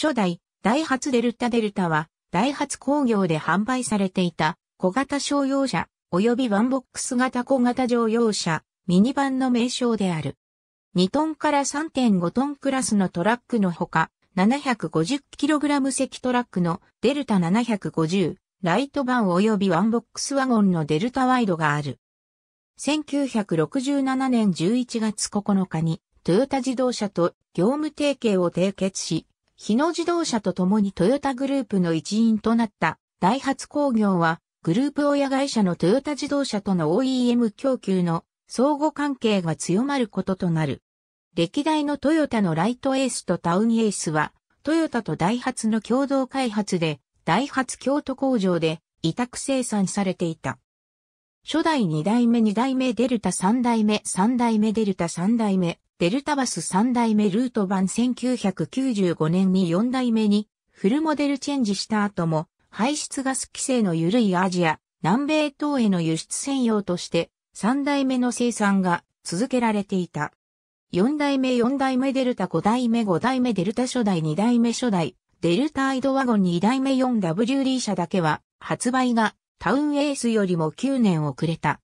初代、ダイハツデルタデルタは、ダイハツ工業で販売されていた小型商用車、及びワンボックス型小型乗用車、ミニバンの名称である。2トンから3.5トンクラスのトラックのほか、750kg 積トラックのデルタ750、ライトバン及びワンボックスワゴンのデルタワイドがある。1967年11月9日にトヨタ自動車と業務提携を締結し、日野自動車と共にトヨタグループの一員となったダイハツ工業は、グループ親会社のトヨタ自動車との OEM 供給の相互関係が強まることとなる。歴代のトヨタのライトエースとタウンエースは、トヨタとダイハツの共同開発で、ダイハツ京都工場で委託生産されていた。初代2代目2代目デルタ3代目3代目デルタ3代目デルタバス3代目ルート版1995年に4代目にフルモデルチェンジした後も排出ガス規制の緩いアジア、南米等への輸出専用として3代目の生産が続けられていた。4代目4代目デルタ5代目5代目デルタ初代2代目初代デルタアイドワゴン2代目 4WD 車だけは発売がタウンエースよりも9年遅れた。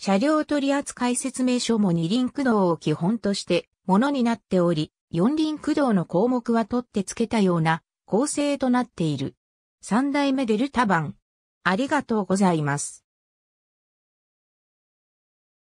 車両取扱説明書も二輪駆動を基本としてものになっており、四輪駆動の項目は取って付けたような構成となっている。三代目デルタ版。ありがとうございます。